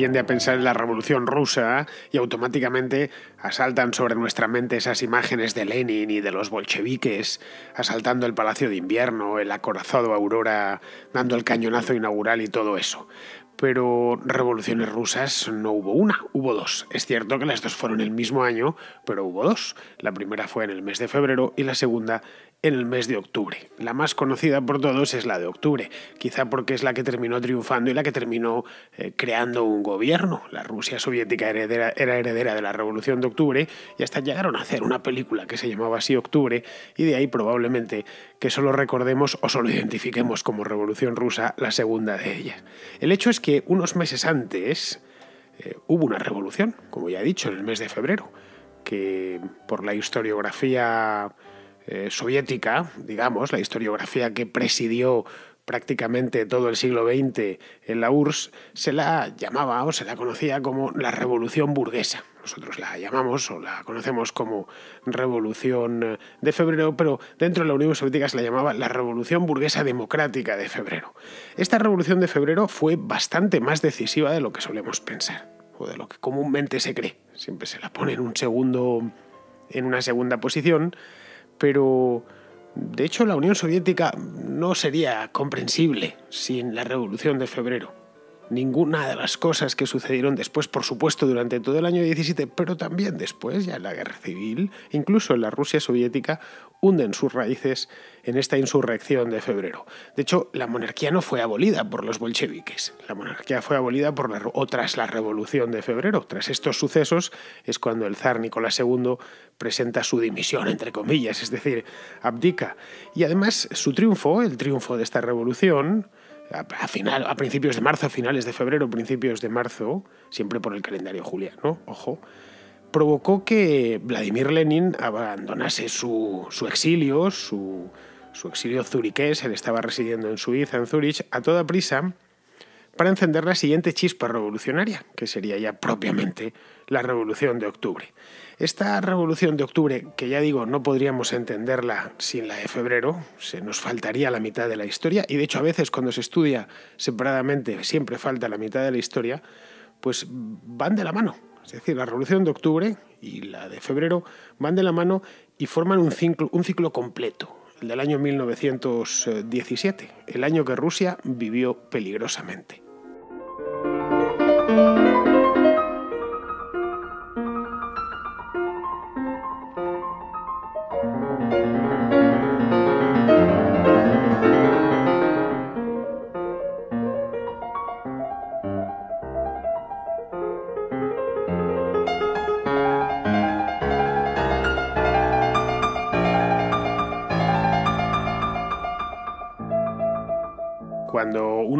tiende a pensar en la revolución rusa y automáticamente asaltan sobre nuestra mente esas imágenes de Lenin y de los bolcheviques, asaltando el Palacio de Invierno, el acorazado Aurora, dando el cañonazo inaugural y todo eso. Pero revoluciones rusas no hubo una, hubo dos. Es cierto que las dos fueron el mismo año, pero hubo dos. La primera fue en el mes de febrero y la segunda en el mes de octubre. La más conocida por todos es la de octubre, quizá porque es la que terminó triunfando y la que terminó eh, creando un gobierno. La Rusia soviética era heredera de la Revolución de Octubre y hasta llegaron a hacer una película que se llamaba así Octubre y de ahí probablemente que solo recordemos o solo identifiquemos como Revolución Rusa la segunda de ellas. El hecho es que unos meses antes eh, hubo una revolución, como ya he dicho, en el mes de febrero, que por la historiografía eh, soviética, digamos, la historiografía que presidió prácticamente todo el siglo XX en la URSS, se la llamaba o se la conocía como la Revolución Burguesa. Nosotros la llamamos o la conocemos como Revolución de Febrero, pero dentro de la Unión Soviética se la llamaba la Revolución Burguesa Democrática de Febrero. Esta Revolución de Febrero fue bastante más decisiva de lo que solemos pensar, o de lo que comúnmente se cree. Siempre se la pone en un segundo en una segunda posición, pero de hecho la Unión Soviética no sería comprensible sin la Revolución de Febrero ninguna de las cosas que sucedieron después, por supuesto, durante todo el año 17, pero también después, ya en la guerra civil, incluso en la Rusia soviética, hunden sus raíces en esta insurrección de febrero. De hecho, la monarquía no fue abolida por los bolcheviques, la monarquía fue abolida por o tras la revolución de febrero. Tras estos sucesos es cuando el zar Nicolás II presenta su dimisión, entre comillas, es decir, abdica. Y además su triunfo, el triunfo de esta revolución, a, final, a principios de marzo, a finales de febrero, principios de marzo, siempre por el calendario juliano, ojo, provocó que Vladimir Lenin abandonase su, su exilio, su, su exilio zuriqués, él estaba residiendo en Suiza, en Zurich, a toda prisa, para encender la siguiente chispa revolucionaria, que sería ya propiamente la Revolución de Octubre. Esta Revolución de Octubre, que ya digo, no podríamos entenderla sin la de febrero, se nos faltaría la mitad de la historia, y de hecho a veces cuando se estudia separadamente siempre falta la mitad de la historia, pues van de la mano. Es decir, la Revolución de Octubre y la de febrero van de la mano y forman un ciclo, un ciclo completo, del año 1917, el año que Rusia vivió peligrosamente.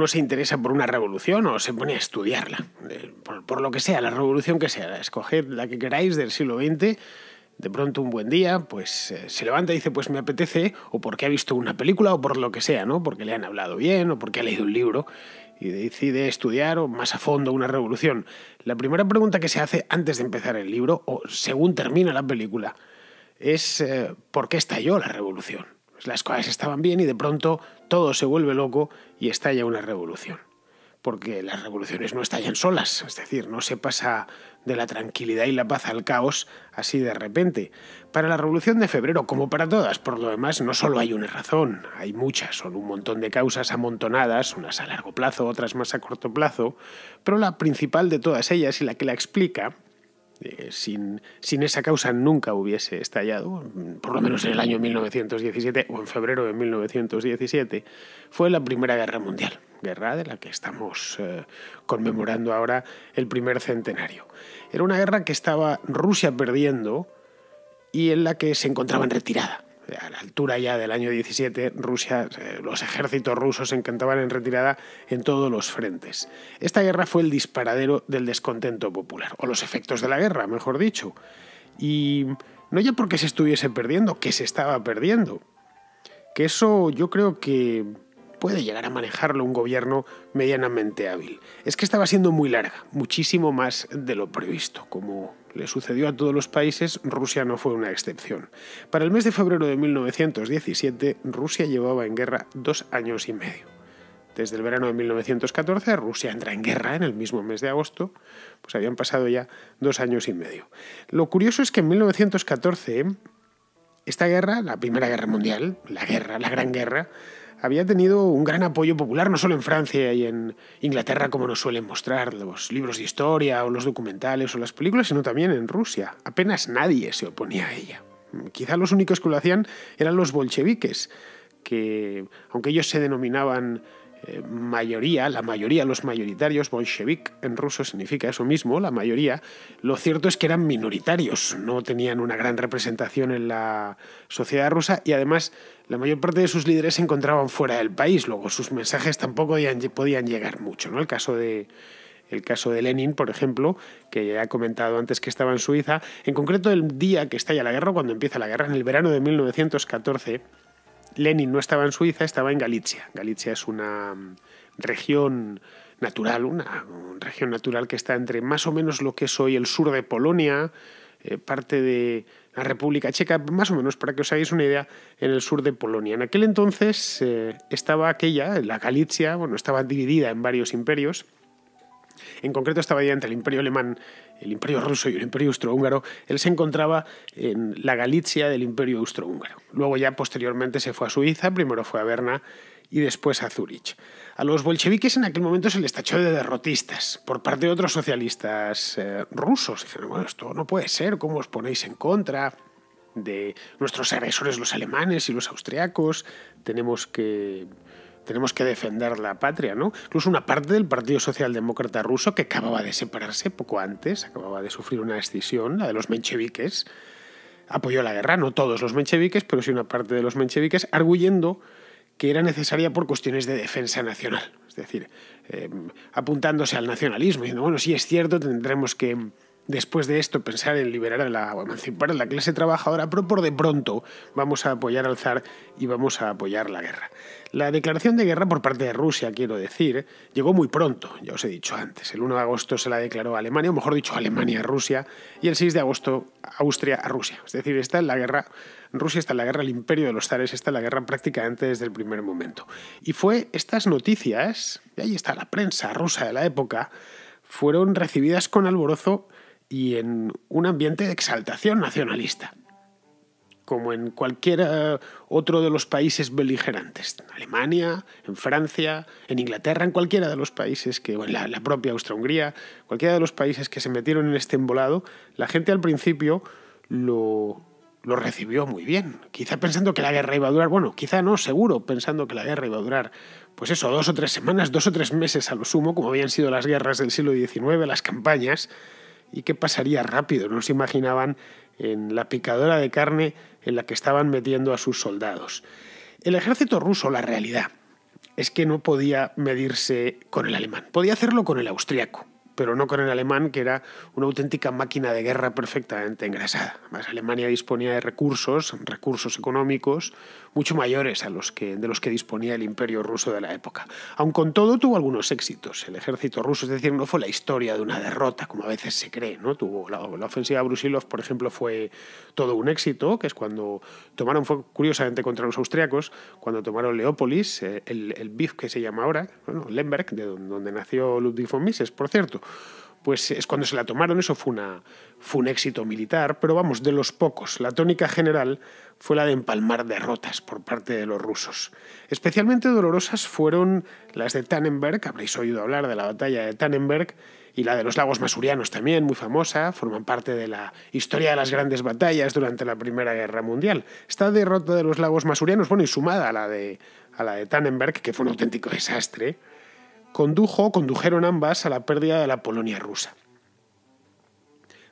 se interesa por una revolución o se pone a estudiarla, por, lo que sea, la revolución que sea, escoged la que queráis del siglo XX de pronto un buen día, pues eh, se levanta y dice, pues me apetece, o porque ha visto una película, o por lo que sea, ¿no? Porque le han hablado bien, o porque ha leído un libro, y decide estudiar o más a fondo una revolución. La primera pregunta que se hace antes de empezar el libro, o según termina la película, es eh, ¿por qué estalló la revolución? Pues las cosas estaban bien y de pronto todo se vuelve loco y estalla una revolución. Porque las revoluciones no estallan solas, es decir, no se pasa de la tranquilidad y la paz al caos así de repente. Para la revolución de febrero, como para todas, por lo demás, no solo hay una razón, hay muchas, son un montón de causas amontonadas, unas a largo plazo, otras más a corto plazo, pero la principal de todas ellas y la que la explica eh, sin, sin, esa causa nunca hubiese estallado, por lo menos en el año 1917 o en febrero de 1917, fue la Primera Guerra Mundial, guerra de la que estamos eh, conmemorando ahora el primer centenario. Era una guerra que estaba Rusia perdiendo y en la que se encontraba en retirada a la altura ya del año 17, Rusia, eh, los ejércitos rusos se encantaban en retirada en todos los frentes. Esta guerra fue el disparadero del descontento popular, o los efectos de la guerra, mejor dicho. Y no ya porque se estuviese perdiendo, que se estaba perdiendo. Que eso yo creo que puede llegar a manejarlo un gobierno medianamente hábil. Es que estaba siendo muy larga, muchísimo más de lo previsto, como le sucedió a todos los países, Rusia no fue una excepción. Para el mes de febrero de 1917, Rusia llevaba en guerra dos años y medio. Desde el verano de 1914, Rusia entra en guerra en el mismo mes de agosto, pues habían pasado ya dos años y medio. Lo curioso es que en 1914, esta guerra, la Primera Guerra Mundial, la guerra, la Gran Guerra, había tenido un gran apoyo popular no solo en Francia y en Inglaterra, como nos suelen mostrar los libros de historia o los documentales o las películas, sino también en Rusia. Apenas nadie se oponía a ella. Quizá los únicos que lo hacían eran los bolcheviques, que aunque ellos se denominaban eh, mayoría, la mayoría, los mayoritarios, bolchevik en ruso significa eso mismo, la mayoría, lo cierto es que eran minoritarios, no tenían una gran representación en la sociedad rusa y además la mayor parte de sus líderes se encontraban fuera del país, luego sus mensajes tampoco podían llegar mucho. ¿no? El caso de, el caso de Lenin, por ejemplo, que ya he comentado antes que estaba en Suiza, en concreto el día que estalla la guerra, cuando empieza la guerra, en el verano de 1914, Lenin no estaba en Suiza, estaba en Galicia. Galicia es una mm, región natural, una región natural que está entre más o menos lo que es hoy el sur de Polonia, eh, parte de la República Checa, más o menos para que os hagáis una idea, en el sur de Polonia. En aquel entonces eh, estaba aquella, la Galicia, bueno, estaba dividida en varios imperios. En concreto estaba ya entre el imperio alemán, el imperio ruso y el imperio austrohúngaro. Él se encontraba en la Galicia del imperio austrohúngaro. Luego ya posteriormente se fue a Suiza, primero fue a Berna y después a Zúrich. A los bolcheviques en aquel momento se les tachó de derrotistas por parte de otros socialistas eh, rusos. Dijeron, bueno, esto no puede ser, ¿cómo os ponéis en contra de nuestros agresores, los alemanes y los austriacos? Tenemos que, tenemos que defender la patria, ¿no? Incluso una parte del Partido Socialdemócrata ruso que acababa de separarse poco antes, acababa de sufrir una escisión, la de los mencheviques, apoyó la guerra, no todos los mencheviques, pero sí una parte de los mencheviques, arguyendo que era necesaria por cuestiones de defensa nacional, es decir, eh, apuntándose al nacionalismo, diciendo, bueno, sí es cierto, tendremos que después de esto pensar en liberar a la, o emancipar a la clase trabajadora, pero por de pronto vamos a apoyar al zar y vamos a apoyar la guerra. La declaración de guerra por parte de Rusia, quiero decir, llegó muy pronto, ya os he dicho antes. El 1 de agosto se la declaró Alemania, o mejor dicho, Alemania Rusia, y el 6 de agosto Austria a Rusia. Es decir, está en la guerra, Rusia está en la guerra, el imperio de los zares está en la guerra prácticamente desde el primer momento. Y fue estas noticias, y ahí está la prensa rusa de la época, fueron recibidas con alborozo y en un ambiente de exaltación nacionalista, como en cualquier otro de los países beligerantes, en Alemania, en Francia, en Inglaterra, en cualquiera de los países que, la, propia Austria-Hungría, cualquiera de los países que se metieron en este embolado, la gente al principio lo, lo recibió muy bien. Quizá pensando que la guerra iba a durar, bueno, quizá no, seguro, pensando que la guerra iba a durar, pues eso, dos o tres semanas, dos o tres meses a lo sumo, como habían sido las guerras del siglo XIX, las campañas, y qué pasaría rápido. No se imaginaban en la picadora de carne en la que estaban metiendo a sus soldados. El ejército ruso, la realidad, es que no podía medirse con el alemán. Podía hacerlo con el austriaco, pero no con el alemán, que era una auténtica máquina de guerra perfectamente engrasada. Además, Alemania disponía de recursos, recursos económicos, mucho mayores a los que, de los que disponía el imperio ruso de la época. Aun con todo, tuvo algunos éxitos. El ejército ruso, es decir, no fue la historia de una derrota, como a veces se cree. ¿no? Tuvo la, ofensiva de Brusilov, por ejemplo, fue todo un éxito, que es cuando tomaron, fue curiosamente contra los austriacos, cuando tomaron Leópolis, eh, el, BIF que se llama ahora, bueno, Lemberg, de donde, donde nació Ludwig von Mises, por cierto pues es cuando se la tomaron, eso fue, fue un éxito militar, pero vamos, de los pocos. La tónica general fue la de empalmar derrotas por parte de los rusos. Especialmente dolorosas fueron las de Tannenberg, habréis oído hablar de la batalla de Tannenberg, y la de los lagos masurianos también, muy famosa, forman parte de la historia de las grandes batallas durante la Primera Guerra Mundial. Esta derrota de los lagos masurianos, bueno, y sumada la a la de Tannenberg, que fue un auténtico desastre, condujo, condujeron ambas a la pérdida de la Polonia rusa.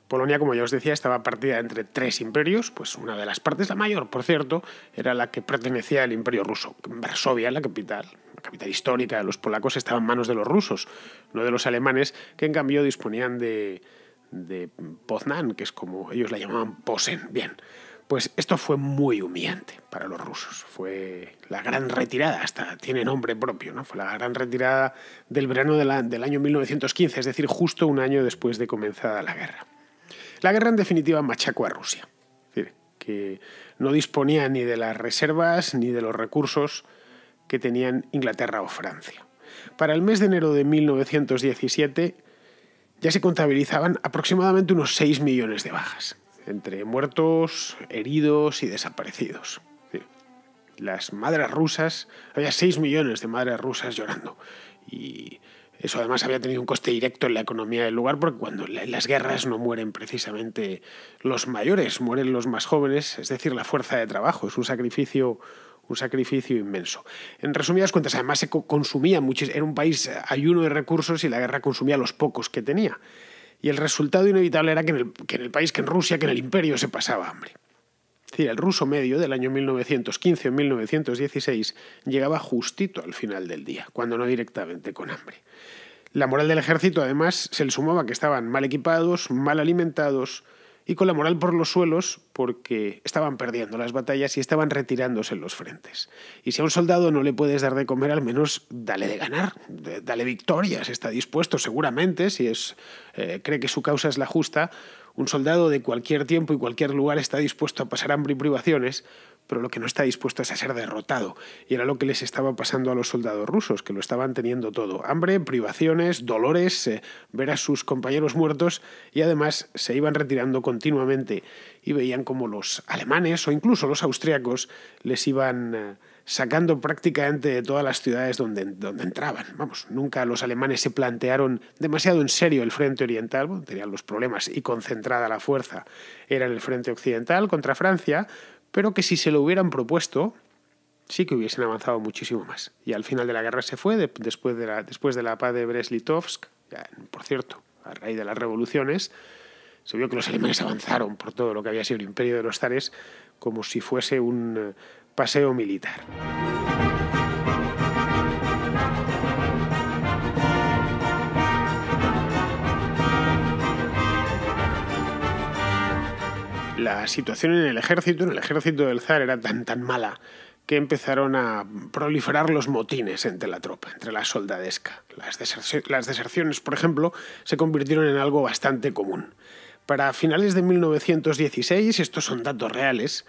Polonia, como ya os decía, estaba partida entre tres imperios, pues una de las partes, la mayor, por cierto, era la que pertenecía al imperio ruso. Varsovia, la capital, la capital histórica de los polacos, estaba en manos de los rusos, no de los alemanes, que en cambio disponían de, de Poznan, que es como ellos la llamaban Posen. Bien, pues esto fue muy humillante para los rusos. Fue la gran retirada, hasta tiene nombre propio, ¿no? Fue la gran retirada del verano del año 1915, es decir, justo un año después de comenzada la guerra. La guerra, en definitiva, machacó a Rusia, que no disponía ni de las reservas ni de los recursos que tenían Inglaterra o Francia. Para el mes de enero de 1917 ya se contabilizaban aproximadamente unos 6 millones de bajas entre muertos, heridos y desaparecidos. Las madres rusas, había 6 millones de madres rusas llorando. Y eso además había tenido un coste directo en la economía del lugar, porque cuando las guerras no mueren precisamente los mayores, mueren los más jóvenes, es decir, la fuerza de trabajo, es un sacrificio un sacrificio inmenso. En resumidas cuentas, además se consumía muchísimo, era un país ayuno de recursos y la guerra consumía los pocos que tenía. Y el resultado inevitable era que en el, país, que en Rusia, que en el imperio se pasaba hambre. Es decir, el ruso medio del año 1915 o 1916 llegaba justito al final del día, cuando no directamente con hambre. La moral del ejército, además, se le sumaba que estaban mal equipados, mal alimentados, y con la moral por los suelos porque estaban perdiendo las batallas y estaban retirándose en los frentes. Y si a un soldado no le puedes dar de comer, al menos dale de ganar, dale victorias, está dispuesto seguramente, si es, eh, cree que su causa es la justa, un soldado de cualquier tiempo y cualquier lugar está dispuesto a pasar hambre y privaciones, pero lo que no está dispuesto es a ser derrotado. Y era lo que les estaba pasando a los soldados rusos, que lo estaban teniendo todo. Hambre, privaciones, dolores, eh, ver a sus compañeros muertos y además se iban retirando continuamente y veían como los alemanes o incluso los austriacos les iban... Eh, sacando prácticamente de todas las ciudades donde, donde entraban. Vamos, nunca los alemanes se plantearon demasiado en serio el frente oriental, tenían los problemas y concentrada la fuerza era en el frente occidental contra Francia, pero que si se lo hubieran propuesto, sí que hubiesen avanzado muchísimo más. Y al final de la guerra se fue, después, de la, después de la paz de Breslitovsk, por cierto, a raíz de las revoluciones, se vio que los alemanes avanzaron por todo lo que había sido el imperio de los zares como si fuese un, eh, paseo militar. La situación en el ejército, en el ejército del zar, era tan tan mala que empezaron a proliferar los motines entre la tropa, entre la soldadesca. Las, deserciones, por ejemplo, se convirtieron en algo bastante común. Para finales de 1916, estos son datos reales,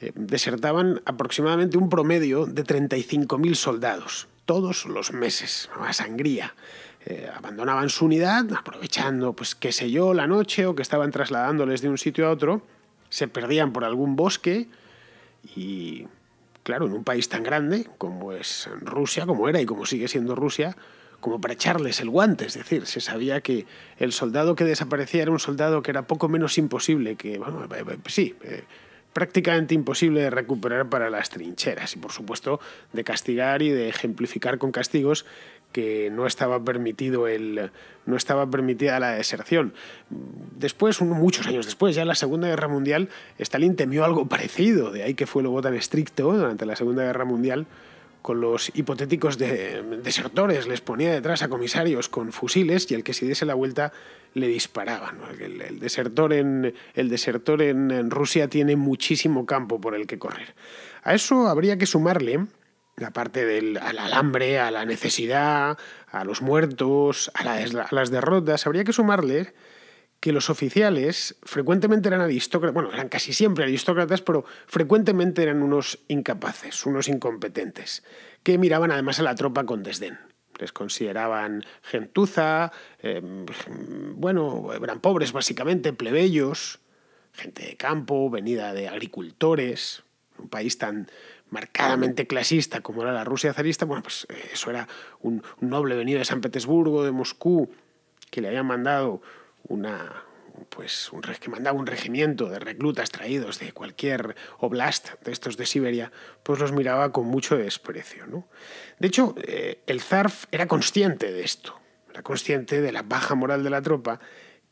eh, desertaban aproximadamente un promedio de 35.000 soldados todos los meses, a sangría. Eh, abandonaban su unidad, aprovechando, pues qué sé yo, la noche o que estaban trasladándoles de un sitio a otro, se perdían por algún bosque y, claro, en un país tan grande como es Rusia, como era y como sigue siendo Rusia, como para echarles el guante, es decir, se sabía que el soldado que desaparecía era un soldado que era poco menos imposible que, bueno, eh, sí, prácticamente imposible de recuperar para las trincheras y por supuesto de castigar y de ejemplificar con castigos que no estaba permitido el no estaba permitida la deserción. Después, muchos años después, ya en la Segunda Guerra Mundial, Stalin temió algo parecido, de ahí que fue luego tan estricto durante la Segunda Guerra Mundial con los hipotéticos desertores, les ponía detrás a comisarios con fusiles y el que se diese la vuelta le disparaban. El, desertor, en, el desertor en, Rusia tiene muchísimo campo por el que correr. A eso habría que sumarle, aparte del, alambre, a la necesidad, a los muertos, a las derrotas, habría que sumarle que los oficiales frecuentemente eran aristócratas, bueno, eran casi siempre aristócratas, pero frecuentemente eran unos incapaces, unos incompetentes, que miraban además a la tropa con desdén. Les consideraban gentuza, em, bueno, eran pobres básicamente, plebeyos, gente de campo, venida de agricultores, un país tan marcadamente clasista como era la Rusia zarista, bueno, pues eh, eso era un noble venido de San Petersburgo, de Moscú, que le habían mandado una, pues un, que mandaba un regimiento de reclutas traídos de cualquier oblast de estos de Siberia, pues los miraba con mucho desprecio. ¿no? De hecho, eh, el zarf era consciente de esto, era consciente de la baja moral de la tropa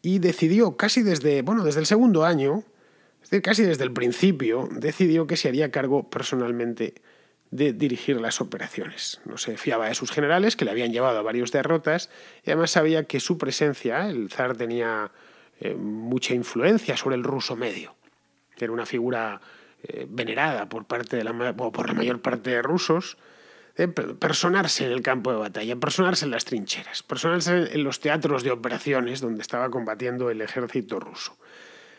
y decidió casi desde, bueno, desde el segundo año, es casi desde el principio, decidió que se haría cargo personalmente de dirigir las operaciones. No se fiaba de sus generales, que le habían llevado a varias derrotas, y además sabía que su presencia, el zar tenía eh, mucha influencia sobre el ruso medio. Era una figura eh, venerada por, parte de la, por la mayor parte de rusos, personarse en el campo de batalla, personarse en las trincheras, personarse en los teatros de operaciones donde estaba combatiendo el ejército ruso.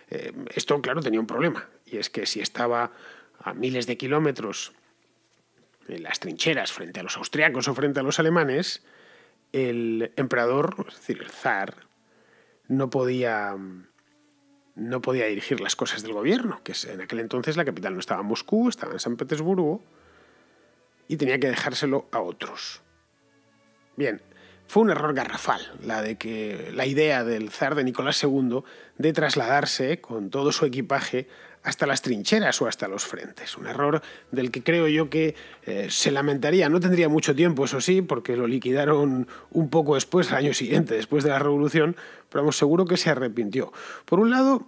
Eh, esto, claro, tenía un problema, y es que si estaba a miles de kilómetros en las trincheras frente a los austriacos o frente a los alemanes, el emperador, es decir, el zar, no podía, no podía dirigir las cosas del gobierno, que en aquel entonces la capital no estaba en Moscú, estaba en San Petersburgo, y tenía que dejárselo a otros. Bien, fue un error garrafal la de que la idea del zar de Nicolás II de trasladarse con todo su equipaje hasta las trincheras o hasta los frentes. Un error del que creo yo que eh, se lamentaría. No tendría mucho tiempo, eso sí, porque lo liquidaron un poco después, al año siguiente, después de la revolución, pero seguro que se arrepintió. Por un lado,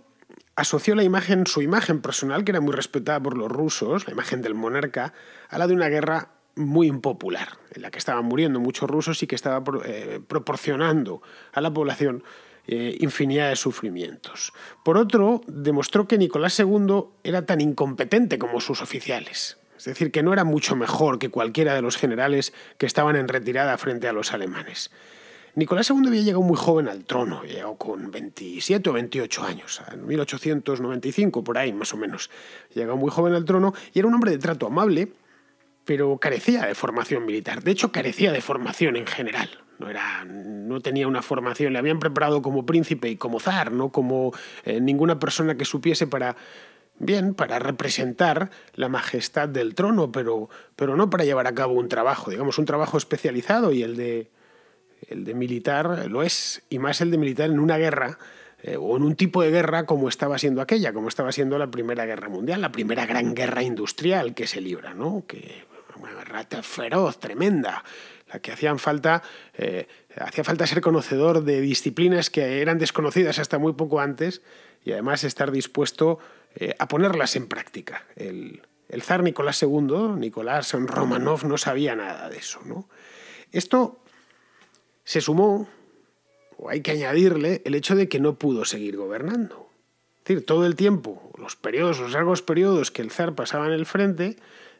asoció la imagen, su imagen personal, que era muy respetada por los rusos, la imagen del monarca, a la de una guerra muy impopular, en la que estaban muriendo muchos rusos y que estaba eh, proporcionando a la población eh, infinidad de sufrimientos. Por otro, demostró que Nicolás II era tan incompetente como sus oficiales, es decir, que no era mucho mejor que cualquiera de los generales que estaban en retirada frente a los alemanes. Nicolás II había llegado muy joven al trono, llegó eh, con 27 o 28 años, en 1895 por ahí más o menos. Llegó muy joven al trono y era un hombre de trato amable, pero carecía de formación militar. De hecho, carecía de formación en general no, era, no tenía una formación, le habían preparado como príncipe y como zar, no como eh, ninguna persona que supiese para, bien, para representar la majestad del trono, pero, pero no para llevar a cabo un trabajo, digamos, un trabajo especializado y el de, el de militar lo es, y más el de militar en una guerra eh, o en un tipo de guerra como estaba siendo aquella, como estaba siendo la Primera Guerra Mundial, la primera gran guerra industrial que se libra, ¿no? Que, una guerra feroz, tremenda, que hacían falta, eh, hacía falta ser conocedor de disciplinas que eran desconocidas hasta muy poco antes y además estar dispuesto eh, a ponerlas en práctica. El, zar Nicolás II, Nicolás Romanov, no sabía nada de eso. Esto se sumó, o hay que añadirle, el hecho de que no pudo seguir gobernando. decir, todo el tiempo, los periodos, los largos periodos que el zar pasaba en el frente,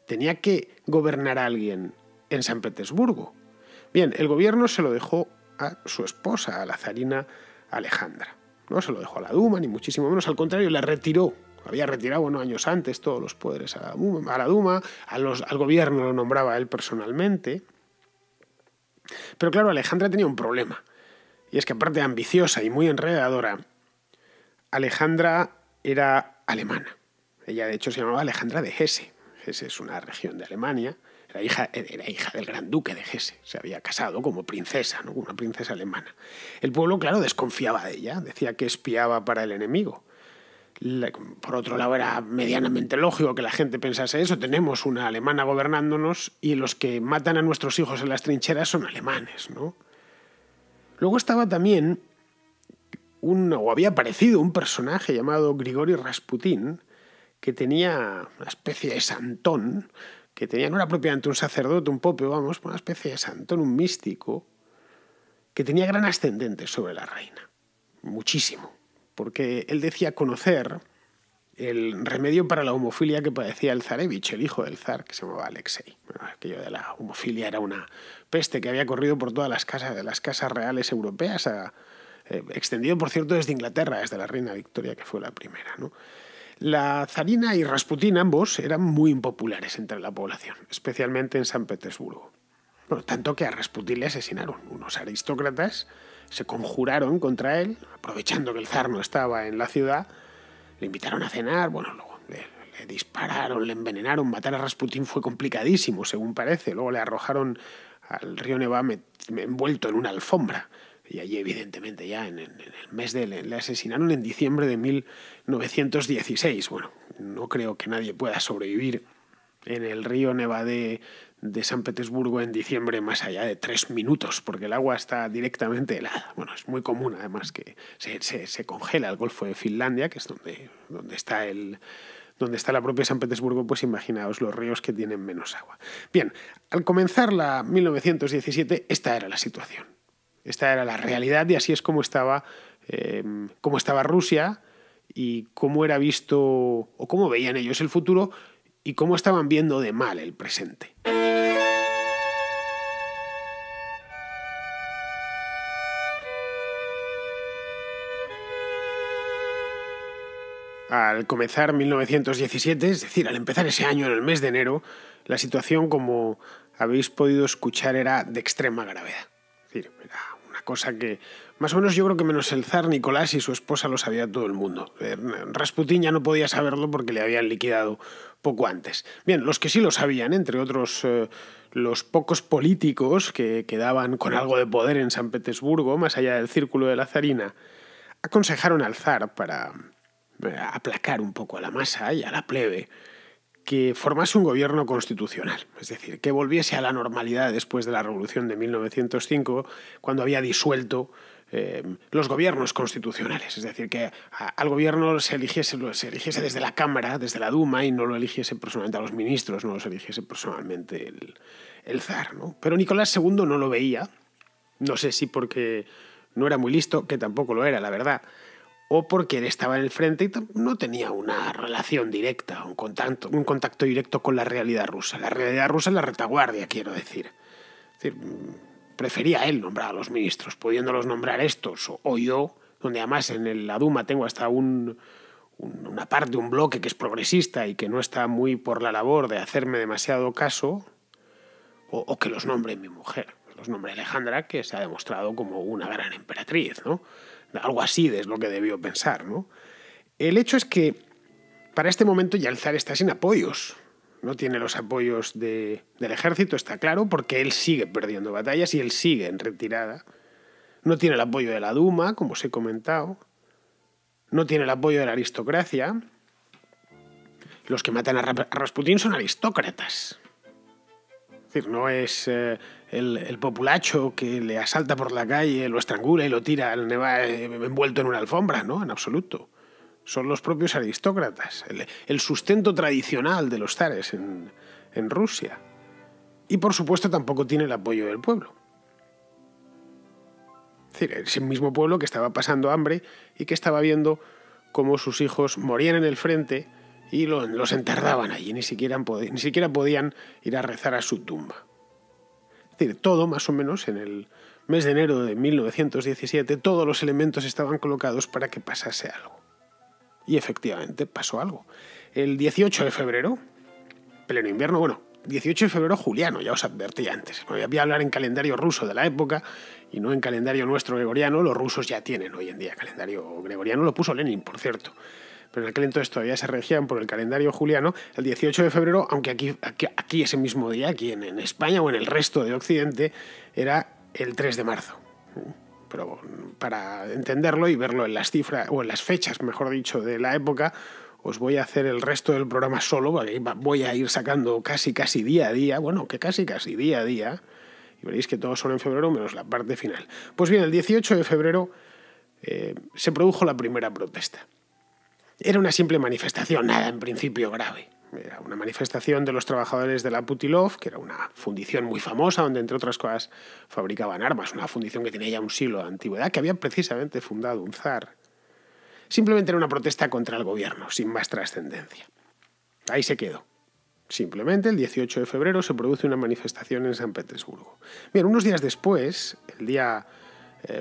tenía que gobernar a alguien en San Petersburgo. Bien, el gobierno se lo dejó a su esposa, a la zarina Alejandra. No se lo dejó a la Duma, ni muchísimo menos, al contrario, la retiró. Había retirado bueno, años antes todos los poderes a la Duma, al gobierno lo nombraba él personalmente. Pero claro, Alejandra tenía un problema. Y es que aparte de ambiciosa y muy enredadora, Alejandra era alemana. Ella de hecho se llamaba Alejandra de Hesse. Hesse es una región de Alemania eh, era hija, hija del gran duque de Hesse, se había casado como princesa, ¿no? una princesa alemana. El pueblo, claro, desconfiaba de ella, decía que espiaba para el enemigo. Por otro lado, era medianamente lógico que la gente pensase eso. Tenemos una alemana gobernándonos y los que matan a nuestros hijos en las trincheras son alemanes, ¿no? Luego estaba también, o había aparecido un personaje llamado Grigori Rasputin, que tenía una especie de santón, que tenían una propia ante un sacerdote, un pope, vamos, una especie de santo, un místico, que tenía gran ascendente sobre la reina, muchísimo, porque él decía conocer el remedio para la homofilia que padecía el zarevich, el hijo del zar, que se llamaba Alexei. aquello de la homofilia era una peste que había corrido por todas las casas, de las casas reales europeas, eh, extendido, por cierto, desde Inglaterra, desde la reina Victoria, que fue la primera. ¿no? La zarina y Rasputín ambos eran muy impopulares entre la población, especialmente en San Petersburgo. tanto que a Rasputín le asesinaron. Unos aristócratas se conjuraron contra él, aprovechando que el zar no estaba en la ciudad, le invitaron a cenar, bueno, luego le, le dispararon, le envenenaron, matar a Rasputín fue complicadísimo, según parece, luego le arrojaron al río Neva envuelto en una alfombra. Y allí, evidentemente, ya en, el mes de... Le, asesinaron en diciembre de 1916. Bueno, no creo que nadie pueda sobrevivir en el río Nevade de, San Petersburgo en diciembre más allá de tres minutos, porque el agua está directamente helada. Bueno, es muy común además que se, congela el Golfo de Finlandia, que es donde, donde está el donde está la propia San Petersburgo, pues imaginaos los ríos que tienen menos agua. Bien, al comenzar la 1917, esta era la situación. Esta era la realidad y así es como estaba, eh, estaba Rusia y cómo era visto o cómo veían ellos el futuro y cómo estaban viendo de mal el presente. Al comenzar 1917, es decir, al empezar ese año en el mes de enero, la situación, como habéis podido escuchar, era de extrema gravedad. Es decir, cosa que más o menos yo creo que menos el zar Nicolás y su esposa lo sabía todo el mundo. Eh, Rasputin ya no podía saberlo porque le habían liquidado poco antes. Bien, los que sí lo sabían, entre otros eh, los pocos políticos que quedaban con algo de poder en San Petersburgo, más allá del círculo de la zarina, aconsejaron al zar para eh, aplacar un poco a la masa y a la plebe que formase un gobierno constitucional, es decir, que volviese a la normalidad después de la Revolución de 1905, cuando había disuelto eh, los gobiernos constitucionales, es decir, que al gobierno se eligiese, desde la Cámara, desde la Duma, y no lo eligiese personalmente a los ministros, no los eligiese personalmente el, el zar. ¿no? Pero Nicolás II no lo veía, no sé si porque no era muy listo, que tampoco lo era, la verdad, o porque él estaba en el frente y no tenía una relación directa, un contacto, un contacto directo con la realidad rusa. La realidad rusa es la retaguardia, quiero decir. decir, mm, prefería él nombrar a los ministros, pudiéndolos nombrar estos o, yo, donde además en la Duma tengo hasta un, una parte, un bloque que es progresista y que no está muy por la labor de hacerme demasiado caso, o que los nombre mi mujer, los nombre Alejandra, que se ha demostrado como una gran emperatriz, ¿no? Algo así es lo que debió pensar, ¿no? El hecho es que para este momento ya el zar está sin apoyos. No tiene los apoyos del ejército, está claro, porque él sigue perdiendo batallas y él sigue en retirada. No tiene el apoyo de la Duma, como os he comentado. No tiene el apoyo de la aristocracia. Los que matan a Rasputín son aristócratas. Es decir, no es eh, el, populacho que le asalta por la calle, lo estrangula y lo tira al eh, envuelto en una alfombra, ¿no? En absoluto. Son los propios aristócratas, el, sustento tradicional de los zares en, Rusia. Y por supuesto tampoco tiene el apoyo del pueblo. Es decir, ese mismo pueblo que estaba pasando hambre y que estaba viendo cómo sus hijos morían en el frente y los enterraban allí, ni siquiera, ni siquiera podían ir a rezar a su tumba decir, todo más o menos en el mes de enero de 1917, todos los elementos estaban colocados para que pasase algo. Y efectivamente pasó algo. El 18 de febrero, pleno invierno, bueno, 18 de febrero juliano, ya os advertí antes. Me voy a hablar en calendario ruso de la época y no en calendario nuestro gregoriano. Los rusos ya tienen hoy en día calendario gregoriano, lo puso Lenin, por cierto pero en aquel entonces todavía se regían por el calendario juliano, el 18 de febrero, aunque aquí, aquí, ese mismo día, aquí en, España o en el resto de Occidente, era el 3 de marzo. Pero para entenderlo y verlo en las cifras, o en las fechas, mejor dicho, de la época, os voy a hacer el resto del programa solo, voy a ir sacando casi, casi día a día, bueno, que casi, casi día a día, y veréis que todo son en febrero menos la parte final. Pues bien, el 18 de febrero eh, se produjo la primera protesta. Era una simple manifestación, nada en principio grave. Era una manifestación de los trabajadores de la Putilov, que era una fundición muy famosa, donde entre otras cosas fabricaban armas, una fundición que tenía ya un siglo de antigüedad, que había precisamente fundado un zar. Simplemente era una protesta contra el gobierno, sin más trascendencia. Ahí se quedó. Simplemente el 18 de febrero se produce una manifestación en San Petersburgo. Bien, unos días después, el día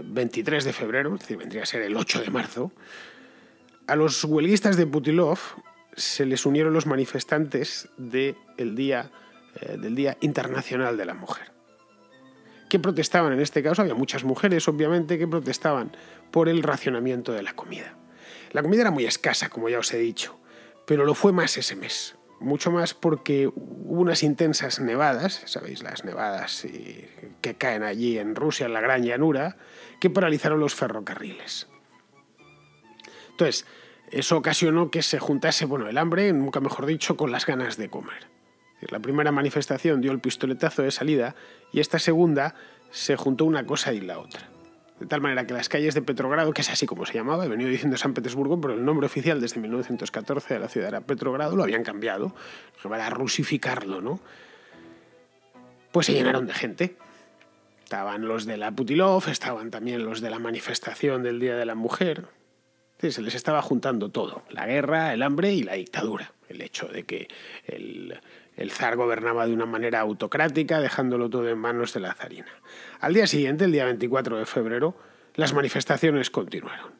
23 eh, de febrero, es vendría a ser el 8 de marzo, a los huelguistas de Putilov se les unieron los manifestantes eh, del Día Internacional de la Mujer, que protestaban, en este caso había muchas mujeres, obviamente, que protestaban por el racionamiento de la comida. La comida era muy escasa, como ya os he dicho, pero lo fue más ese mes, mucho más porque hubo unas intensas nevadas, sabéis, las nevadas eh, que caen allí en Rusia, en la gran llanura, que paralizaron los ferrocarriles. Entonces, eso ocasionó que se juntase bueno, el hambre, nunca mejor dicho, con las ganas de comer. La primera manifestación dio el pistoletazo de salida y esta segunda se juntó una cosa y la otra. De tal manera que las calles de Petrogrado, que es así como se llamaba, he venido diciendo San Petersburgo, pero el nombre oficial desde 1914 de la ciudad era Petrogrado, lo habían cambiado, para rusificarlo, ¿no? Pues se llenaron de gente. Estaban los de la Putilov, estaban también los de la manifestación del Día de la Mujer, se les estaba juntando todo, la guerra, el hambre y la dictadura. El hecho de que el, zar gobernaba de una manera autocrática, dejándolo todo en manos de la zarina. Al día siguiente, el día 24 de febrero, las manifestaciones continuaron.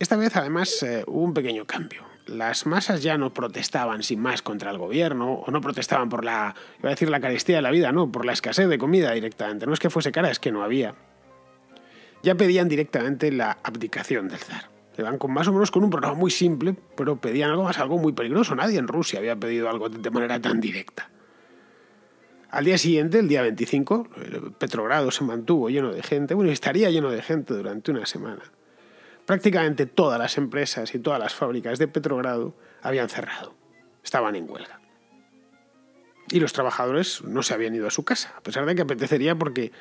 Esta vez, además, eh, hubo un pequeño cambio. Las masas ya no protestaban sin más contra el gobierno, o no protestaban por la, iba a decir la carestía de la vida, no, por la escasez de comida directamente. No es que fuese cara, es que no había. Ya pedían directamente la abdicación del zar. Le van con más o menos con un programa muy simple, pero pedían algo más, algo muy peligroso. Nadie en Rusia había pedido algo de manera tan directa. Al día siguiente, el día 25, Petrogrado se mantuvo lleno de gente, bueno, estaría lleno de gente durante una semana. Prácticamente todas las empresas y todas las fábricas de Petrogrado habían cerrado, estaban en huelga. Y los trabajadores no se habían ido a su casa, a pesar de que apetecería porque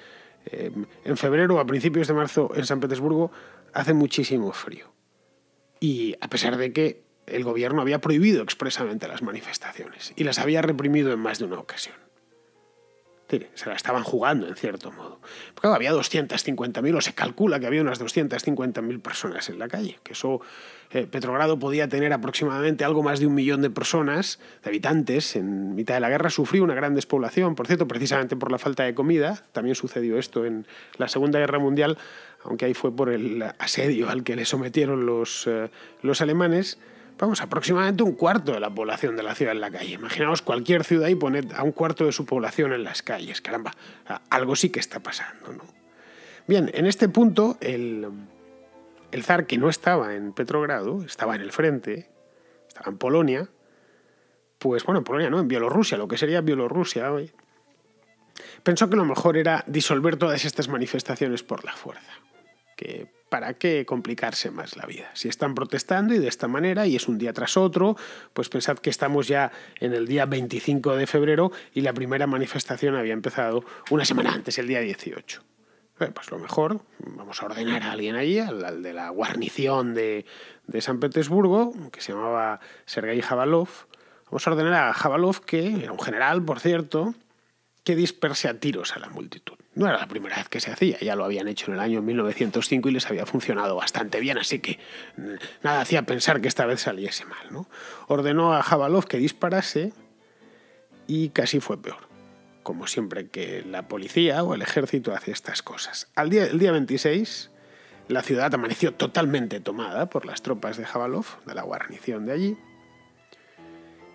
eh, en febrero o a principios de marzo en San Petersburgo hace muchísimo frío y a pesar de que el gobierno había prohibido expresamente las manifestaciones y las había reprimido en más de una ocasión. Se la estaban jugando, en cierto modo. Porque había 250.000, o se calcula que había unas 250.000 personas en la calle. Que eso, eh, Petrogrado podía tener aproximadamente algo más de un millón de personas, de habitantes, en mitad de la guerra. Sufrió una gran despoblación, por cierto, precisamente por la falta de comida. También sucedió esto en la Segunda Guerra Mundial aunque ahí fue por el asedio al que le sometieron los, eh, los alemanes, vamos, aproximadamente un cuarto de la población de la ciudad en la calle. Imaginaos cualquier ciudad y poned a un cuarto de su población en las calles. Caramba, algo sí que está pasando, Bien, en este punto el, el zar que no estaba en Petrogrado, estaba en el frente, estaba en Polonia, pues bueno, en Polonia no, en Bielorrusia, lo que sería Bielorrusia hoy, pensó que lo mejor era disolver todas estas manifestaciones por la fuerza que ¿para qué complicarse más la vida? Si están protestando y de esta manera, y es un día tras otro, pues pensad que estamos ya en el día 25 de febrero y la primera manifestación había empezado una semana antes, el día 18. Eh, pues lo mejor, vamos a ordenar a alguien allí, al, de la guarnición de, San Petersburgo, que se llamaba Sergei Jabalov. Vamos a ordenar a Jabalov, que era un general, por cierto, que disperse a tiros a la multitud. No era la primera vez que se hacía, ya lo habían hecho en el año 1905 y les había funcionado bastante bien, así que mm, nada hacía pensar que esta vez saliese mal. ¿no? Ordenó a Jabalov que disparase y casi fue peor, como siempre que la policía o el ejército hace estas cosas. Al día, el día 26, la ciudad amaneció totalmente tomada por las tropas de Jabalov, de la guarnición de allí,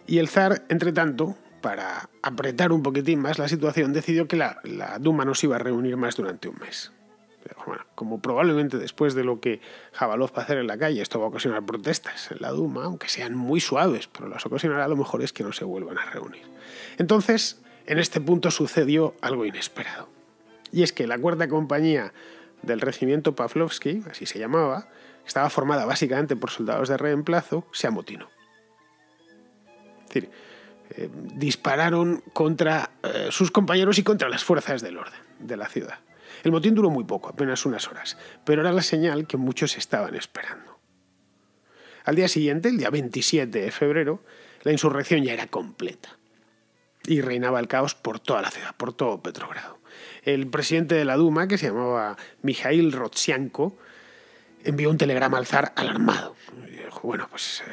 y el zar, entre tanto, para apretar un poquitín más la situación, decidió que la, Duma no se iba a reunir más durante un mes. como probablemente después de lo que Jabalov va a hacer en la calle, esto va a ocasionar protestas en la Duma, aunque sean muy suaves, pero las ocasionará lo mejor es que no se vuelvan a reunir. Entonces, en este punto sucedió algo inesperado. Y es que la cuarta compañía del regimiento Pavlovsky, así se llamaba, estaba formada básicamente por soldados de reemplazo, se amotinó. Es decir, eh, dispararon contra eh, sus compañeros y contra las fuerzas del orden de la ciudad. El motín duró muy poco, apenas unas horas, pero era la señal que muchos estaban esperando. Al día siguiente, el día 27 de febrero, la insurrección ya era completa y reinaba el caos por toda la ciudad, por todo Petrogrado. El presidente de la Duma, que se llamaba Mijail Rotsianko, envió un telegrama al zar alarmado. Bueno, pues eh,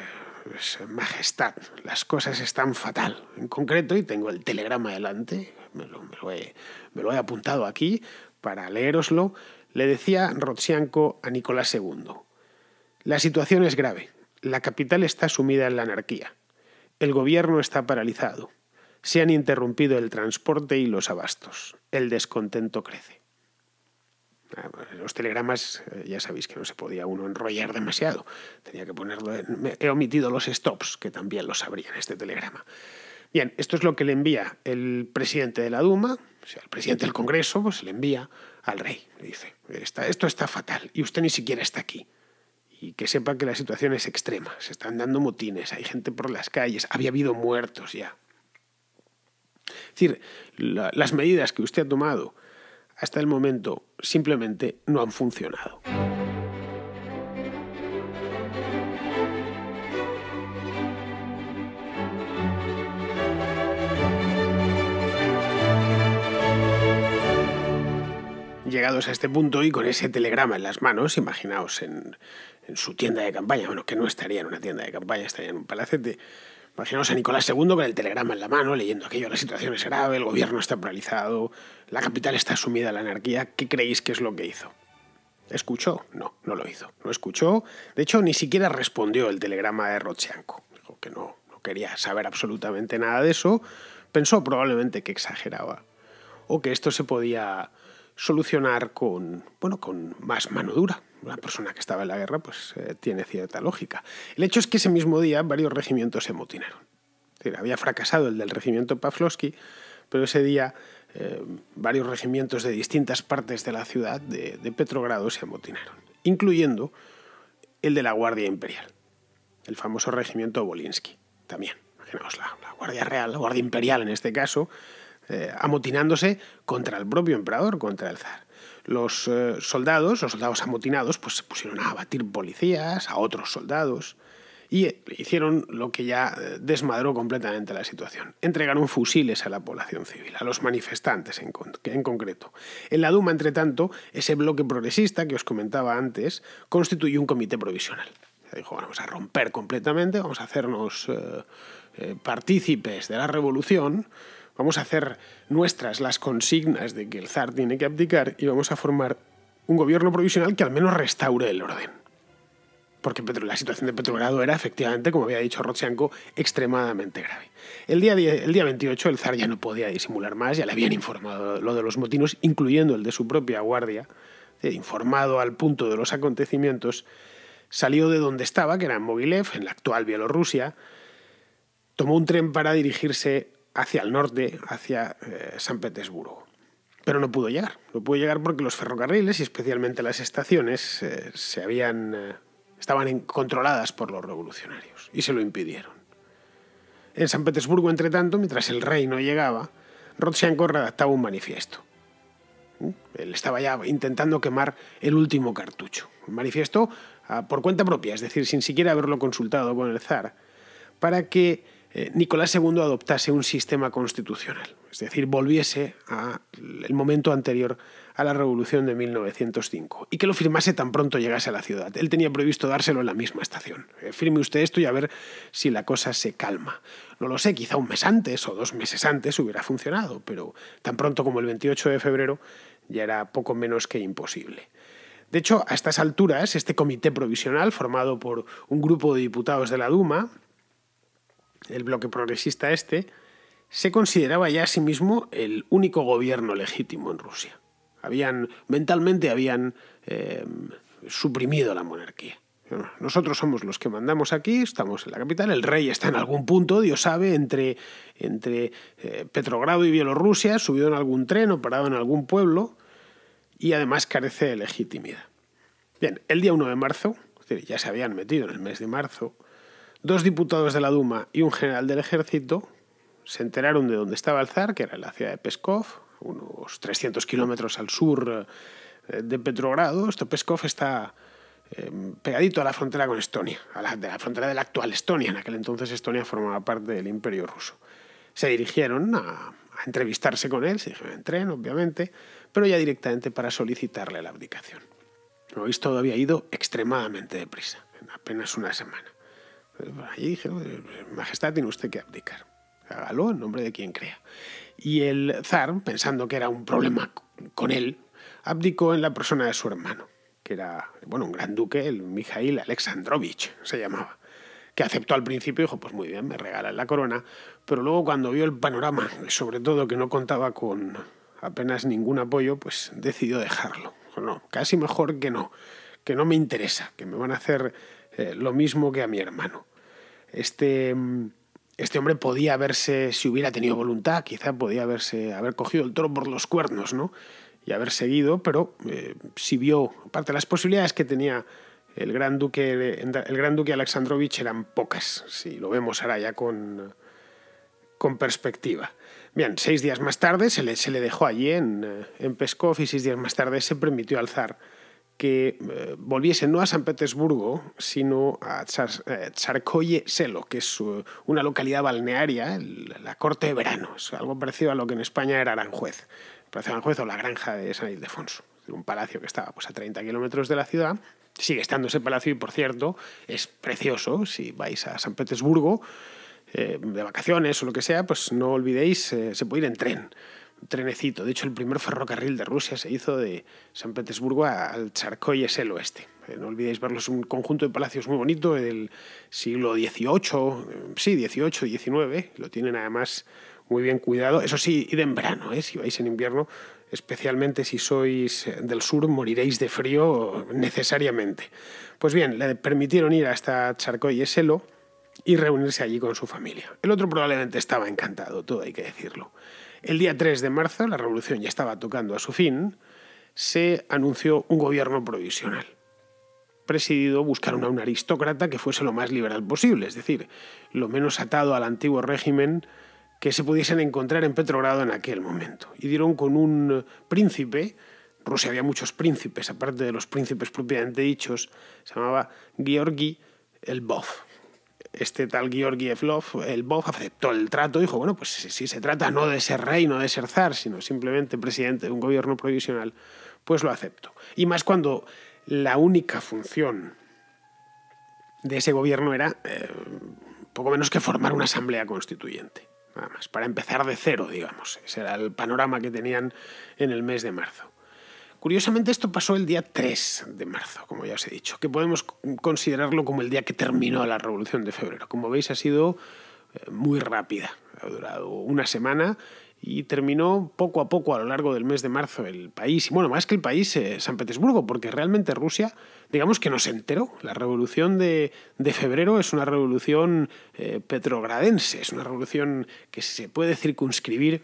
pues, majestad, las cosas están fatal. En concreto, y tengo el telegrama delante, me lo, he, apuntado aquí para leeroslo, le decía Rotsianko a Nicolás II, la situación es grave, la capital está sumida en la anarquía, el gobierno está paralizado, se han interrumpido el transporte y los abastos, el descontento crece. Eh, los telegramas, eh, ya sabéis que no se podía uno enrollar demasiado. Tenía que ponerlo. He omitido los stops, que también los sabría en este telegrama. Bien, esto es lo que le envía el presidente de la Duma, o sea, el presidente del Congreso, pues le envía al rey. Le dice: Esto está fatal y usted ni siquiera está aquí y que sepa que la situación es extrema. Se están dando motines, hay gente por las calles, había habido muertos ya. Es decir, las medidas que usted ha tomado hasta el momento simplemente no han funcionado. Llegados a este punto y con ese telegrama en las manos, imaginaos en, su tienda de campaña, bueno, que no estaría en una tienda de campaña, estaría en un palacete, Imaginaos a Nicolás II con el telegrama en la mano, leyendo aquello, la situación es grave, el gobierno está paralizado, la capital está sumida a la anarquía. ¿Qué creéis que es lo que hizo? ¿Escuchó? No, no lo hizo. No escuchó. De hecho, ni siquiera respondió el telegrama de Rocheanco Dijo que no, no quería saber absolutamente nada de eso. Pensó probablemente que exageraba o que esto se podía solucionar con, bueno, con más mano dura, una persona que estaba en la guerra, pues eh, tiene cierta lógica. El hecho es que ese mismo día varios regimientos se amotinaron. había fracasado el del regimiento Pavlovsky, pero ese día eh, varios regimientos de distintas partes de la ciudad de, Petrogrado se amotinaron, incluyendo el de la Guardia Imperial, el famoso regimiento Bolinsky, también. Imaginaos la, Guardia Real, la Guardia Imperial en este caso, eh, amotinándose contra el propio emperador, contra el zar los eh, soldados, los soldados amotinados, pues se pusieron a abatir policías, a otros soldados, y eh, hicieron lo que ya eh, desmadró completamente la situación. Entregaron fusiles a la población civil, a los manifestantes en, concreto. En la Duma, entre tanto, ese bloque progresista que os comentaba antes constituyó un comité provisional. Dijo, vamos a romper completamente, vamos a hacernos partícipes de la revolución Vamos a hacer nuestras las consignas de que el zar tiene que abdicar y vamos a formar un gobierno provisional que al menos restaure el orden. Porque la situación de Petrogrado era efectivamente, como había dicho Rochenko, extremadamente grave. El día, el día 28 el zar ya no podía disimular más, ya le habían informado lo de los motinos, incluyendo el de su propia guardia, eh, informado al punto de los acontecimientos, salió de donde estaba, que era en Mogilev, en la actual Bielorrusia, tomó un tren para dirigirse hacia el norte, hacia eh, San Petersburgo. Pero no pudo llegar, no pudo llegar porque los ferrocarriles y especialmente las estaciones eh, se habían, eh, estaban controladas por los revolucionarios y se lo impidieron. En San Petersburgo, entre tanto, mientras el rey no llegaba, Rodzianko redactaba un manifiesto. ¿Mm? Él estaba ya intentando quemar el último cartucho. Un manifiesto ah, por cuenta propia, es decir, sin siquiera haberlo consultado con el zar, para que eh, Nicolás II adoptase un sistema constitucional, es decir, volviese al momento anterior a la Revolución de 1905 y que lo firmase tan pronto llegase a la ciudad. Él tenía previsto dárselo en la misma estación. Eh, firme usted esto y a ver si la cosa se calma. No lo sé, quizá un mes antes o dos meses antes hubiera funcionado, pero tan pronto como el 28 de febrero ya era poco menos que imposible. De hecho, a estas alturas, este comité provisional, formado por un grupo de diputados de la Duma, el bloque progresista este, se consideraba ya a sí mismo el único gobierno legítimo en Rusia. Habían, mentalmente habían em, suprimido la monarquía. Nosotros somos los que mandamos aquí, estamos en la capital, el rey está en algún punto, Dios sabe, entre, entre eh, Petrogrado y Bielorrusia, subido en algún tren o parado en algún pueblo, y además carece de legitimidad. Bien, el día 1 de marzo, ya se habían metido en el mes de marzo, Dos diputados de la Duma y un general del ejército se enteraron de dónde estaba el zar, que era en la ciudad de Peskov, unos 300 kilómetros al sur eh, de Petrogrado. Esto Peskov está em, pegadito a la frontera con Estonia, a la, frontera de la actual Estonia. En aquel entonces Estonia formaba parte del imperio ruso. Se dirigieron a, entrevistarse con él, se dijeron en tren, obviamente, pero ya directamente para solicitarle la abdicación. Lo veis, todo había ido extremadamente deprisa, en apenas una semana. Allí dijeron, Majestad tiene usted que abdicar. Hágalo en nombre de quien crea. Y el zar, pensando que era un problema con él, abdicó en la persona de su hermano, que era, bueno, un gran duque, el Mijail Alexandrovich se llamaba, que aceptó al principio y dijo, pues muy bien, me regalan la corona, pero luego cuando vio el panorama, sobre todo que no contaba con apenas ningún apoyo, pues decidió dejarlo. No, casi mejor que no, que no me interesa, que me van a hacer eh, lo mismo que a mi hermano. Este, mm, este, hombre podía haberse, si hubiera tenido voluntad, quizá podía haberse, haber cogido el toro por los cuernos, ¿no? Y haber seguido, pero eh, si vio, aparte las posibilidades que tenía el gran duque, el gran duque Alexandrovich eran pocas, si lo vemos ahora ya con, perspectiva. Bien, seis días más tarde se le, dejó allí en, eh, en Peskov y seis días más tarde se permitió alzar que eh, volviese no a San Petersburgo, sino a charcoye eh, Selo, que es eh, una localidad balnearia, la corte de verano, es algo parecido a lo que en España era Aranjuez, Aranjuez o la granja de San Ildefonso, un palacio que estaba pues, a 30 kilómetros de la ciudad. Sigue estando ese palacio y, por cierto, es precioso. Si vais a San Petersburgo de vacaciones o lo que sea, pues no olvidéis, se puede ir en tren trenecito. De hecho, el primer ferrocarril de Rusia se hizo de San Petersburgo al Charcoy, es el oeste. Eh, no olvidéis verlo, es un conjunto de palacios muy bonito eh, del siglo XVIII, eh, sí, XVIII, XIX. Lo tienen además muy bien cuidado. Eso sí, id en verano, si vais en invierno, especialmente si sois del sur, moriréis de frío necesariamente. Pues bien, le permitieron ir hasta Charcoy Eselo y reunirse allí con su familia. El otro probablemente estaba encantado, todo hay que decirlo. El día 3 de marzo, la revolución ya estaba tocando a su fin, se anunció un gobierno provisional presidido buscaron a un aristócrata que fuese lo más liberal posible, es decir, lo menos atado al antiguo régimen que se pudiesen encontrar en Petrogrado en aquel momento. Y dieron con un príncipe, Rusia pues había muchos príncipes, aparte de los príncipes propiamente dichos, se llamaba Georgi el bof este tal Georgi Evlov, el bof, aceptó el trato y dijo, bueno, pues si, se trata no de ser rey, no de ser zar, sino simplemente presidente de un gobierno provisional, pues lo acepto. Y más cuando la única función de ese gobierno era eh, poco menos que formar una asamblea constituyente, nada más, para empezar de cero, digamos. Ese era el panorama que tenían en el mes de marzo. Curiosamente esto pasó el día 3 de marzo, como ya os he dicho, que podemos considerarlo como el día que terminó la Revolución de Febrero. Como veis ha sido eh, muy rápida, ha durado una semana y terminó poco a poco a lo largo del mes de marzo el país, y bueno, más que el país, eh, San Petersburgo, porque realmente Rusia, digamos que no se enteró. La revolución de, febrero es una revolución eh, petrogradense, es una revolución que se puede circunscribir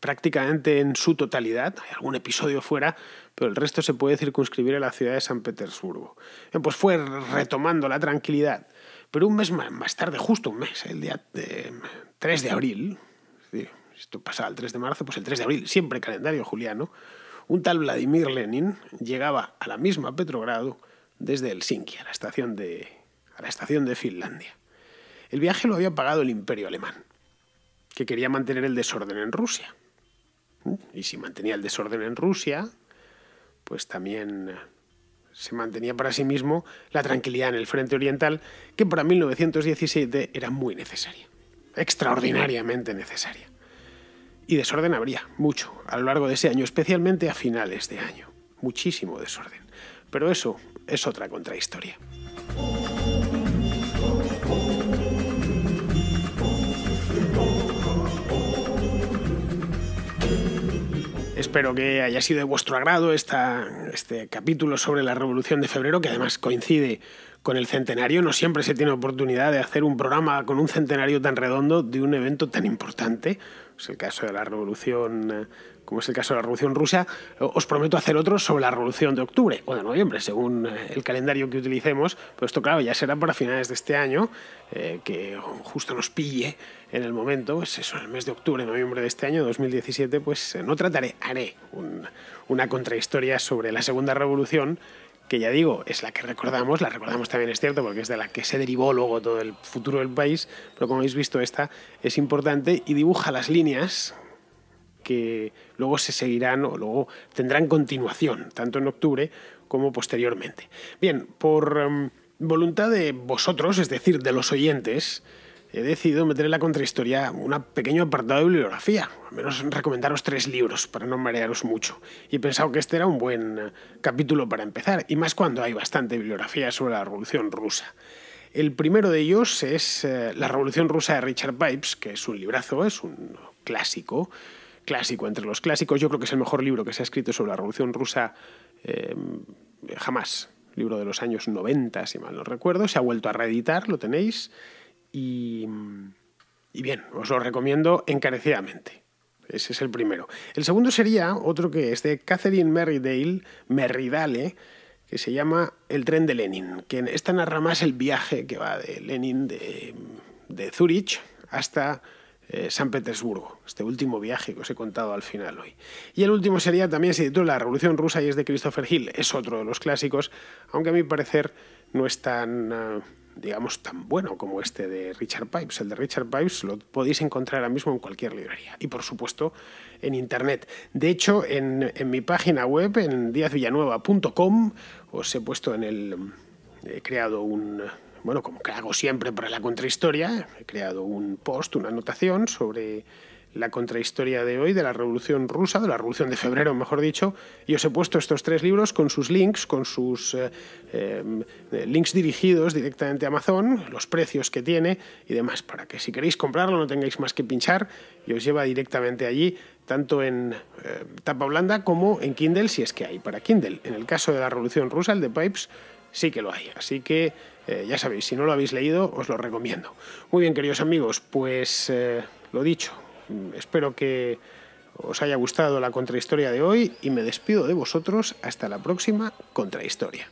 prácticamente en su totalidad, hay algún episodio fuera, pero el resto se puede circunscribir a la ciudad de San Petersburgo. Pues fue retomando la tranquilidad. Pero un mes más tarde, justo un mes, el día de 3 de abril, esto pasaba el 3 de marzo, pues el 3 de abril, siempre calendario juliano, un tal Vladimir Lenin llegaba a la misma Petrogrado desde Helsinki, a estación a la estación de Finlandia. El viaje lo había pagado el imperio alemán, que quería mantener el desorden en Rusia. ¿Mm? Y si mantenía el desorden en Rusia, pues también eh, se mantenía para sí mismo la tranquilidad en el frente oriental que para 1917 era muy necesaria, extraordinariamente necesaria. Y desorden habría, mucho, a lo largo de ese año, especialmente a finales de año. Muchísimo desorden. Pero eso es otra contrahistoria. Espero que haya sido de vuestro agrado este capítulo sobre la Revolución de Febrero, que además coincide con el centenario. No siempre se tiene oportunidad de hacer un programa con un centenario tan redondo de un evento tan importante. Es el caso de la Revolución eh, como es el caso de la Revolución Rusa, os prometo hacer otro sobre la Revolución de Octubre o de Noviembre, según eh, el calendario que utilicemos, pero esto claro, ya será para finales de este año, eh, que justo nos pille en el momento, pues eso, en el mes de octubre, noviembre de este año, 2017, pues eh, no trataré, haré una contrahistoria sobre la Segunda Revolución, que ya digo, es la que recordamos, la recordamos también es cierto porque es de la que se derivó luego todo el futuro del país, pero como habéis visto esta es importante y dibuja las líneas que luego se seguirán o luego tendrán continuación, tanto en octubre como posteriormente. Bien, por em, voluntad de vosotros, es decir, de los oyentes, he decidido meter en la contrahistoria un pequeño apartado de bibliografía, al menos recomendaros tres libros para no marearos mucho. Y he pensado que este era un buen eh, capítulo para empezar, y más cuando hay bastante bibliografía sobre la Revolución rusa. El primero de ellos es eh, La Revolución rusa de Richard Pipes, que es un librazo, es un clásico, clásico entre los clásicos. Yo creo que es el mejor libro que se ha escrito sobre la Revolución Rusa eh, jamás. Libro de los años 90, si mal no recuerdo. Se ha vuelto a reeditar, lo tenéis. Y, bien, os lo recomiendo encarecidamente. Ese es el primero. El segundo sería otro que es de Catherine Merridale, Merridale, que se llama El tren de Lenin, que esta narra más el viaje que va de Lenin de, de Zurich hasta eh, San Petersburgo, este último viaje que os he contado al final hoy. Y el último sería también se titula La Revolución Rusa y es de Christopher Hill, es otro de los clásicos, aunque a mi parecer no es tan... Ah, digamos, tan bueno como este de Richard Pipes. El de Richard Pipes lo podéis encontrar ahora mismo en cualquier librería y, por supuesto, en Internet. De hecho, en, en mi página web, en diazvillanueva.com, os he puesto en el... He eh, creado un, bueno, como que hago siempre para la contrahistoria, he creado un post, una anotación sobre la contrahistoria de hoy de la Revolución Rusa, de la Revolución de Febrero, mejor dicho, y os he puesto estos tres libros con sus links, con sus eh, eh, links dirigidos directamente a Amazon, los precios que tiene y demás, para que si queréis comprarlo no tengáis más que pinchar y os lleva directamente allí, tanto en eh, tapa blanda como en Kindle, si es que hay para Kindle. En el caso de la Revolución Rusa, el de Pipes, sí que lo hay. Así que eh, ya sabéis, si no lo habéis leído, os lo recomiendo. Muy bien, queridos amigos, pues eh, lo dicho, espero que os haya gustado la contrahistoria de hoy y me despido de vosotros hasta la próxima contrahistoria.